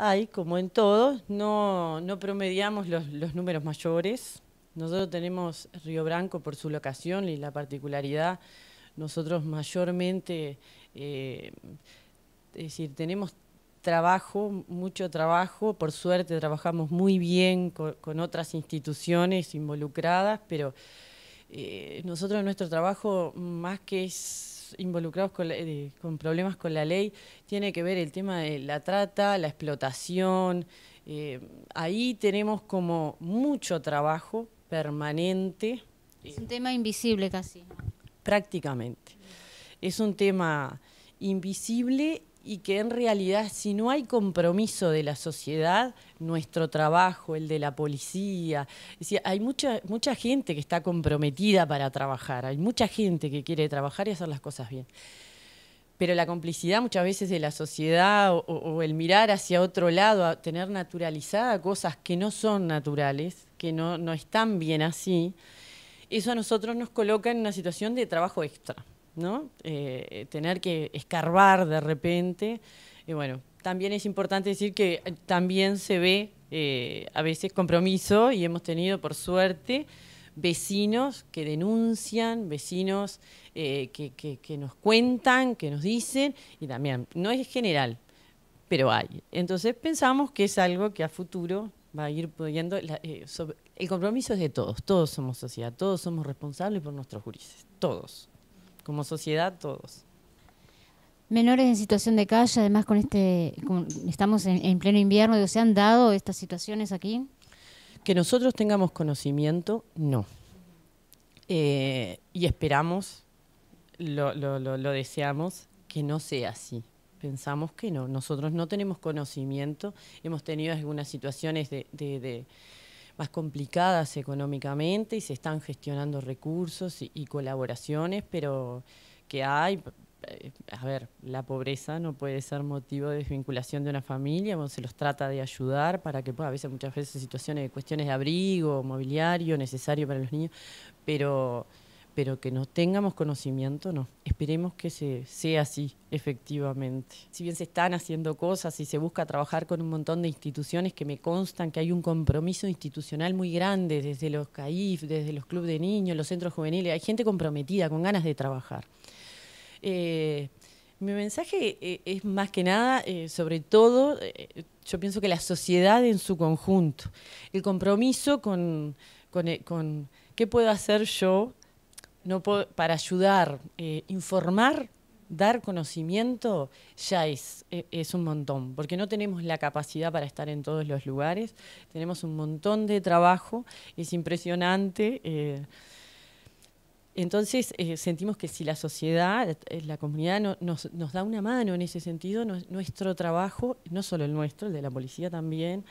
hay, como en todos, no, no promediamos los, números mayores. Nosotros tenemos Río Branco por su locación y la particularidad, nosotros mayormente, eh, es decir, tenemos trabajo, mucho trabajo, por suerte trabajamos muy bien con, otras instituciones involucradas, pero eh, nosotros nuestro trabajo más que es involucrados eh, con, problemas con la ley tiene que ver el tema de la trata, la explotación. Eh, ahí tenemos como mucho trabajo permanente. Es un tema invisible casi. Prácticamente. Es un tema invisible y que en realidad si no hay compromiso de la sociedad, nuestro trabajo, el de la policía, hay mucha, mucha gente que está comprometida para trabajar, hay mucha gente que quiere trabajar y hacer las cosas bien. Pero la complicidad muchas veces de la sociedad o, el mirar hacia otro lado, a tener naturalizada cosas que no son naturales, que no están bien así, eso a nosotros nos coloca en una situación de trabajo extra. Eh, tener que escarbar de repente. Y bueno, también es importante decir que eh, también se ve eh, a veces compromiso y hemos tenido, por suerte, vecinos que denuncian, vecinos que, nos cuentan, que nos dicen, y también no es general, pero hay. Entonces pensamos que es algo que a futuro va a ir pudiendo... el compromiso es de todos, todos somos sociedad, todos somos responsables por nuestros jurises, todos como sociedad todos. Menores en situación de calle, además con este, estamos en, pleno invierno, ¿se han dado estas situaciones aquí? Que nosotros tengamos conocimiento, no. Eh, y esperamos, lo, deseamos, que no sea así pensamos que no. Nosotros no tenemos conocimiento, hemos tenido algunas situaciones de, más complicadas económicamente y se están gestionando recursos y, colaboraciones, pero que hay, eh, a ver, la pobreza no puede ser motivo de desvinculación de una familia, se los trata de ayudar para que, pues, a veces muchas veces situaciones de cuestiones de abrigo, mobiliario necesario para los niños, pero pero que no tengamos conocimiento, no. Esperemos que se, sea así, efectivamente. Si bien se están haciendo cosas y se busca trabajar con un montón de instituciones que me constan que hay un compromiso institucional muy grande, desde los CAIF, desde los clubes de niños, los centros juveniles, hay gente comprometida, con ganas de trabajar. Eh, mi mensaje eh, es más que nada, eh, sobre todo, yo pienso que la sociedad en su conjunto, el compromiso con, con, con qué puedo hacer yo no para ayudar, eh, informar, dar conocimiento, ya es, eh, es un montón, porque no tenemos la capacidad para estar en todos los lugares, tenemos un montón de trabajo, es impresionante. Eh. entonces sentimos que si la sociedad, la comunidad nos, da una mano en ese sentido, nuestro trabajo, no solo el nuestro, el de la policía también,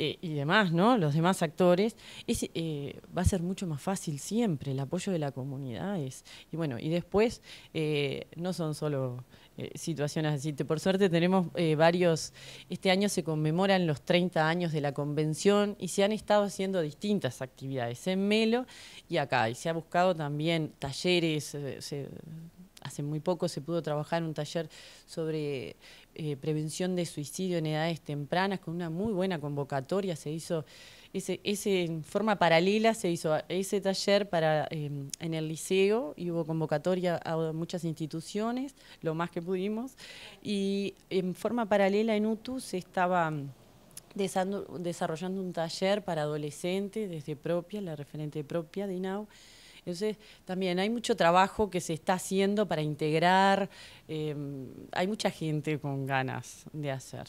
eh, y demás, ¿no? Los demás actores, eh, va a ser mucho más fácil siempre. El apoyo de la comunidad es. Y bueno, y después eh, no son solo situaciones así. Por suerte tenemos varios. Este año se conmemoran los 30 años de la convención y se han estado haciendo distintas actividades en Melo y acá. Y se ha buscado también talleres hace muy poco se pudo trabajar un taller sobre eh, prevención de suicidio en edades tempranas con una muy buena convocatoria. Se hizo ese, en forma paralela se hizo ese taller para em, en el liceo y hubo convocatoria a muchas instituciones, lo más que pudimos. Y en forma paralela en UTU se estaba em, desarrollando un taller para adolescentes desde propia, la referente propia de INAU, entonces, también hay mucho trabajo que se está haciendo para integrar, eh, hay mucha gente con ganas de hacer.